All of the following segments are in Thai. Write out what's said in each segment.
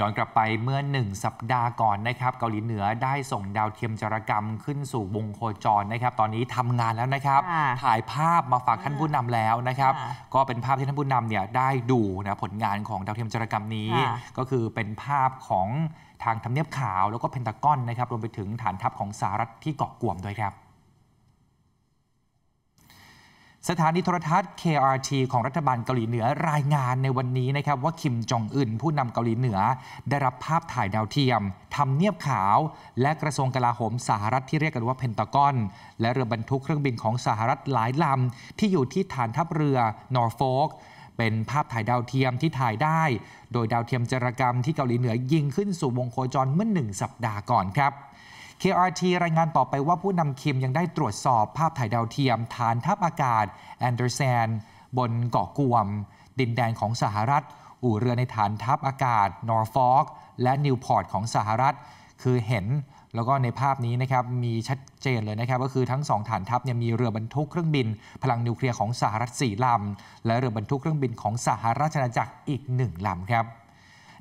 ย้อนกลับไปเมื่อ 1 สัปดาห์ก่อนนะครับ เกาหลีเหนือได้ส่งดาวเทียมจารกรรมขึ้นสู่วงโคจรนะครับ ตอนนี้ทำงานแล้วนะครับถ่ายภาพมาฝากท่านผู้นำแล้วนะครับ ก็เป็นภาพที่ท่านผู้นำเนี่ยได้ดูนะผลงานของดาวเทียมจารกรรมนี้ ก็คือเป็นภาพของทางทำเนียบขาวแล้วก็เพนตากอนนะครับ รวมไปถึงฐานทัพของสหรัฐที่เกาะกลุ่มด้วยครับสถานีโทรทัศน์ KRT ของรัฐบาลเกาหลีเหนือรายงานในวันนี้นะครับ ว่าคิมจองอึนผู้นำเกาหลีเหนือได้รับภาพถ่ายดาวเทียมทำเนียบขาวและกระทรวงกลาโหมสหรัฐที่เรียกกันว่าเพนตากอน และเรือบรรทุกเครื่องบินของสหรัฐหลายลำที่อยู่ที่ฐานทัพเรือนอร์ฟอกเป็นภาพถ่ายดาวเทียมที่ถ่ายได้ โดยดาวเทียมจรกรรมที่เกาหลีเหนือยิงขึ้นสู่วงโคจรเมื่อหนึ่งสัปดาห์ก่อนครับ KRT รายงานต่อไปว่าผู้นำคิมยังได้ตรวจสอบภาพถ่ายดาวเทียม ฐานทัพอากาศแอนเดอร์เซน บนเกาะกวม ดินแดนของสหรัฐ อู่เรือในฐานทัพอากาศนอร์ฟอกและนิวพอร์ตของสหรัฐ คือเห็นแล้วก็ในภาพนี้นะครับมีชัดเจนเลยนะครับก็คือทั้ง2ฐานทัพเนี่ยมีเรือบรรทุกเครื่องบิน พลังนิวเคลียร์ของสหรัฐ 4 ลำ และเรือบรรทุกเครื่องบินของสหรัฐอาณาจักรอีก1ลำครับ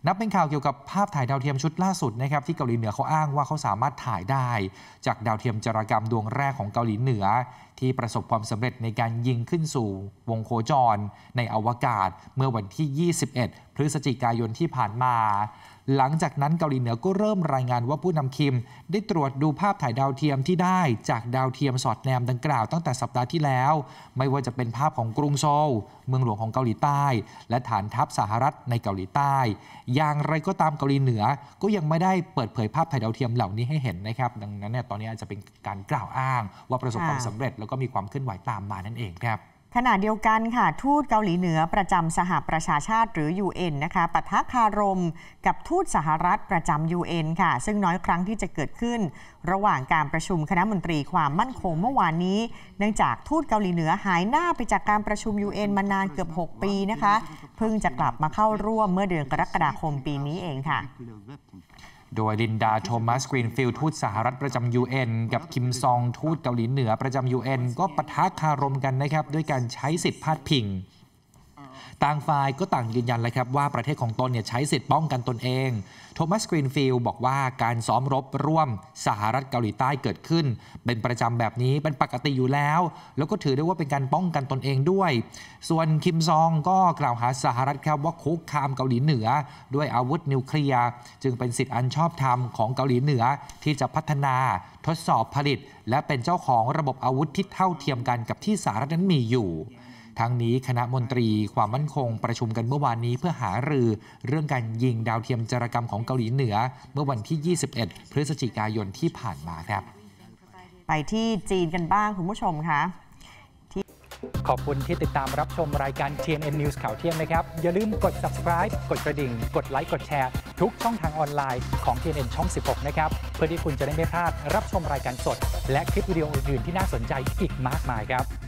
นับเป็นข่าวเกี่ยวกับภาพถ่ายดาวเทียมชุดล่าสุดนะครับที่เกาหลีเหนือเขาอ้างว่าเขาสามารถถ่ายได้ จากดาวเทียมจารกรรมดวงแรกของเกาหลีเหนือที่ประสบความสำเร็จในการยิงขึ้นสู่วงโคจร ในอวกาศเมื่อวันที่ 21 พฤศจิกายนที่ผ่านมา หลังจากนั้นเกาหลีเหนือก็เริ่มรายงานว่าผู้นำคิม ได้ตรวจดูภาพถ่ายดาวเทียมที่ได้จากดาวเทียมสอดแนมดังกล่าวตั้งแต่สัปดาห์ที่แล้ว ไม่ว่าจะเป็นภาพของกรุงโซลเมืองหลวงของเกาหลีใต้ และฐานทัพสหรัฐในเกาหลีใต้ อย่างไรก็ตามเกาหลีเหนือก็ยังไม่ได้เปิดเผยภาพถ่ายดาวเทียมเหล่านี้ให้เห็นนะครับดังนั้นเนี่ยตอนนี้อาจจะเป็นการกล่าวอ้างว่าประสบความสำเร็จแล้วก็มีความเคลื่อนไหวตามมานั่นเองครับขณะเดียวกันค่ะ ทูตเกาหลีเหนือประจำสหประชาชาติหรือ UN นะคะปะทะคารมกับทูตสหรัฐประจำ UN ค่ะ ซึ่งน้อยครั้งที่จะเกิดขึ้น ระหว่างการประชุมคณะมนตรีความมั่นคงเมื่อวานนี้เนื่องจากทูตเกาหลีเหนือหายหน้าไปจากการประชุม UN มานานเกือบ 6 ปีนะคะเพิ่งจะกลับมาเข้าร่วมเมื่อเดือนกรกฎาคมปีนี้เองค่ะโดยลินดา โทมัสกรีนฟิลด์ทูตสหรัฐประจำยูเอ็นกับคิมซองทูตเกาหลีเหนือประจำยูเอ็นก็ปะทะคารมกันนะครับ ด้วยการใช้สิทธิ์พาดพิงต่างฝ่ายก็ต่างยืนยันเลยครับว่าประเทศของตนเนี่ยใช้สิทธิ์ป้องกันตนเอง โทมัสกรีนฟิลด์บอกว่าการซ้อมรบร่วมสหรัฐเกาหลีใต้เกิดขึ้น เป็นประจำแบบนี้เป็นปกติอยู่แล้ว แล้วก็ถือได้ว่าเป็นการป้องกันตนเองด้วย ส่วนคิมซองก็กล่าวหาสหรัฐครับว่าคุกคามเกาหลีเหนือ ด้วยอาวุธนิวเคลียร์จึงเป็นสิทธิอันชอบธรรมของเกาหลีเหนือที่จะพัฒนาทดสอบผลิต และเป็นเจ้าของระบบอาวุธที่เท่าเทียมกันกับที่สหรัฐนั้นมีอยู่ทั้งนี้คณะมนตรีความมั่นคงประชุมกันเมื่อวานนี้เพื่อหารือเรื่องการยิงดาวเทียมจารกรรมของเกาหลีเหนือ เมื่อวันที่ 21 พฤศจิกายนที่ผ่านมาครับ ไปที่จีนกันบ้าง คุณผู้ชมคะขอบคุณที่ติดตามรับชมรายการ TNN News ข่าวเที่ยงนะครับ อย่าลืมกด subscribe กดกระดิ่ง กดไลค์ กดแชร์ทุกช่องทางออนไลน์ของ TNN ช่อง 16 นะครับเพื่อที่คุณจะได้ไม่พลาดรับชมรายการสด และคลิปวิดีโออื่นๆที่น่าสนใจอีกมากมายครับ